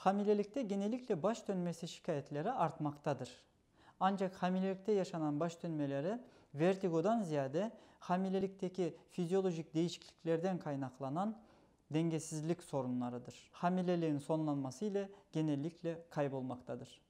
Hamilelikte genellikle baş dönmesi şikayetleri artmaktadır. Ancak hamilelikte yaşanan baş dönmeleri vertigodan ziyade hamilelikteki fizyolojik değişikliklerden kaynaklanan dengesizlik sorunlarıdır. Hamileliğin sonlanması ile genellikle kaybolmaktadır.